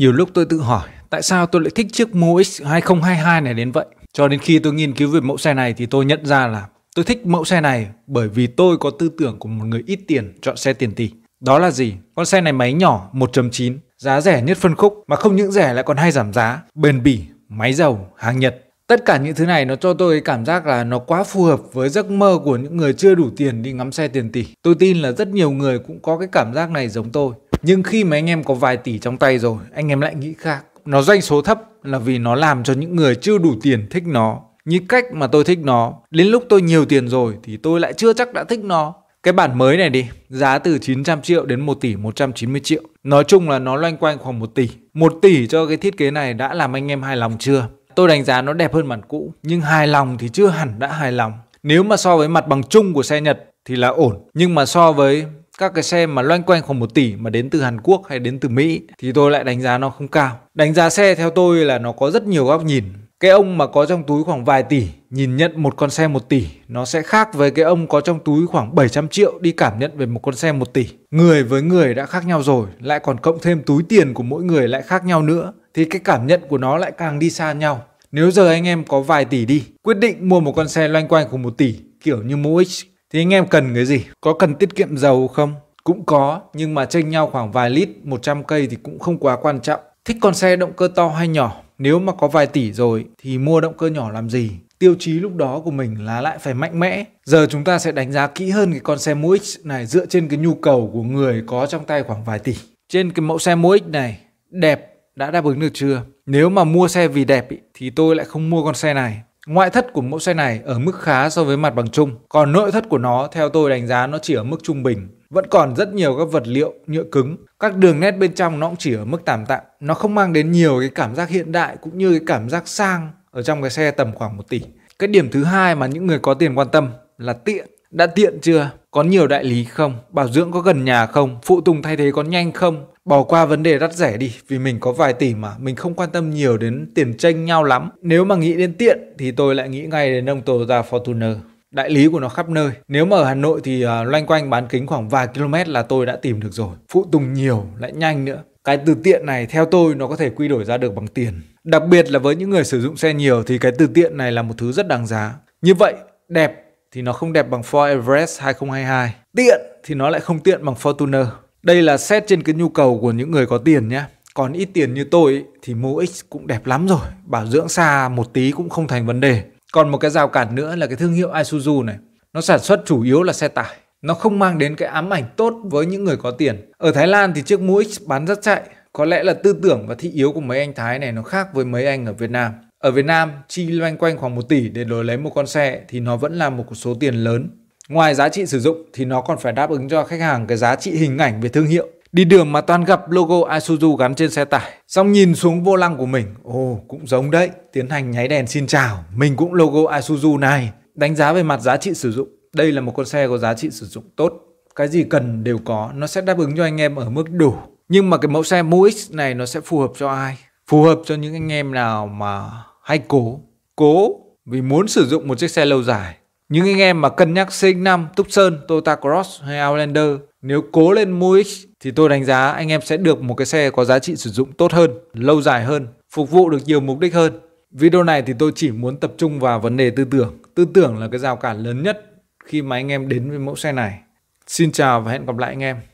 Nhiều lúc tôi tự hỏi tại sao tôi lại thích chiếc Mô X 2022 này đến vậy. Cho đến khi tôi nghiên cứu về mẫu xe này thì tôi nhận ra là tôi thích mẫu xe này bởi vì tôi có tư tưởng của một người ít tiền chọn xe tiền tỷ. Đó là gì? Con xe này máy nhỏ 1.9, giá rẻ nhất phân khúc mà không những rẻ lại còn hay giảm giá, bền bỉ, máy dầu, hàng Nhật. Tất cả những thứ này nó cho tôi cảm giác là nó quá phù hợp với giấc mơ của những người chưa đủ tiền đi ngắm xe tiền tỷ. Tôi tin là rất nhiều người cũng có cái cảm giác này giống tôi nhưng khi mà anh em có vài tỷ trong tay rồi anh em lại nghĩ khác nó doanh số thấp là vì nó làm cho những người chưa đủ tiền thích nó như cách mà tôi thích nó đến lúc tôi nhiều tiền rồi thì tôi lại chưa chắc đã thích nó cái bản mới này đi, giá từ 900 triệu đến 1 tỷ 190 triệu. Nói chung là nó loanh quanh khoảng 1 tỷ. 1 tỷ cho cái thiết kế này đã làm anh em hài lòng chưa? Tôi đánh giá nó đẹp hơn bản cũ, nhưng hài lòng thì chưa hẳn đã hài lòng. Nếu mà so với mặt bằng chung của xe Nhật thì là ổn, nhưng mà so với các cái xe mà loanh quanh khoảng 1 tỷ mà đến từ Hàn Quốc hay đến từ Mỹ thì tôi lại đánh giá nó không cao. Đánh giá xe theo tôi là nó có rất nhiều góc nhìn. Cái ông mà có trong túi khoảng vài tỷ nhìn nhận một con xe 1 tỷ nó sẽ khác với cái ông có trong túi khoảng 700 triệu đi cảm nhận về một con xe 1 tỷ. Người với người đã khác nhau rồi, lại còn cộng thêm túi tiền của mỗi người lại khác nhau nữa thì cái cảm nhận của nó lại càng đi xa nhau. Nếu giờ anh em có vài tỷ đi, quyết định mua một con xe loanh quanh khoảng 1 tỷ kiểu như MOX thì anh em cần cái gì? Có cần tiết kiệm dầu không? Cũng có, nhưng mà tranh nhau khoảng vài lít 100 cây thì cũng không quá quan trọng. Thích con xe động cơ to hay nhỏ? Nếu mà có vài tỷ rồi thì mua động cơ nhỏ làm gì? Tiêu chí lúc đó của mình là lại phải mạnh mẽ. Giờ chúng ta sẽ đánh giá kỹ hơn cái con xe mũ này dựa trên cái nhu cầu của người có trong tay khoảng vài tỷ. Trên cái mẫu xe mũ này, đẹp đã đáp ứng được chưa? Nếu mà mua xe vì đẹp ý, thì tôi lại không mua con xe này Ngoại thất của mẫu xe này ở mức khá so với mặt bằng chung, còn nội thất của nó theo tôi đánh giá nó chỉ ở mức trung bình. Vẫn còn rất nhiều các vật liệu nhựa cứng, các đường nét bên trong nó cũng chỉ ở mức tạm tạm. Nó không mang đến nhiều cái cảm giác hiện đại cũng như cái cảm giác sang ở trong cái xe tầm khoảng 1 tỷ. Cái điểm thứ hai mà những người có tiền quan tâm là tiện đã tiện chưa? Có nhiều đại lý không? Bảo dưỡng có gần nhà không? Phụ tùng thay thế có nhanh không? Bỏ qua vấn đề đắt rẻ đi vì mình có vài tỷ mà mình không quan tâm nhiều đến tiền tranh nhau lắm. Nếu mà nghĩ đến tiện thì tôi lại nghĩ ngay đến ông Toyota Fortuner. Đại lý của nó khắp nơi. Nếu mà ở Hà Nội thì uh, loanh quanh bán kính khoảng vài km là tôi đã tìm được rồi. Phụ tùng nhiều lại nhanh nữa. Cái từ tiện này theo tôi nó có thể quy đổi ra được bằng tiền. Đặc biệt là với những người sử dụng xe nhiều thì cái từ tiện này là một thứ rất đáng giá. Như vậy, đẹp thì nó không đẹp bằng Ford Everest 2022. Tiện thì nó lại không tiện bằng Fortuner. Đây là xét trên cái nhu cầu của những người có tiền nhé. Còn ít tiền như tôi thì mua X cũng đẹp lắm rồi, bảo dưỡng xa một tí cũng không thành vấn đề. Còn một cái rào cản nữa là cái thương hiệu Isuzu này. Nó sản xuất chủ yếu là xe tải. Nó không mang đến cái ám ảnh tốt với những người có tiền. Ở Thái Lan thì chiếc mua X bán rất chạy. Có lẽ là tư tưởng và thị yếu của mấy anh Thái này nó khác với mấy anh ở Việt Nam. Ở Việt Nam, chi loanh quanh khoảng 1 tỷ để đổi lấy một con xe thì nó vẫn là một số tiền lớn. Ngoài giá trị sử dụng thì nó còn phải đáp ứng cho khách hàng cái giá trị hình ảnh về thương hiệu. Đi đường mà toàn gặp logo Isuzu gắn trên xe tải. Xong nhìn xuống vô lăng của mình, ồ oh, cũng giống đấy, tiến hành nháy đèn xin chào, mình cũng logo Isuzu này. Đánh giá về mặt giá trị sử dụng, đây là một con xe có giá trị sử dụng tốt. Cái gì cần đều có, nó sẽ đáp ứng cho anh em ở mức đủ. Nhưng mà cái mẫu xe MUX này nó sẽ phù hợp cho ai? Phù hợp cho những anh em nào mà Hãy cố, cố vì muốn sử dụng một chiếc xe lâu dài. Nhưng anh em mà cân nhắc C5, Tucson, Toyota Cross hay Outlander, nếu cố lên mua X thì tôi đánh giá anh em sẽ được một cái xe có giá trị sử dụng tốt hơn, lâu dài hơn, phục vụ được nhiều mục đích hơn. Video này thì tôi chỉ muốn tập trung vào vấn đề tư tưởng. Tư tưởng là cái rào cản lớn nhất khi mà anh em đến với mẫu xe này. Xin chào và hẹn gặp lại anh em.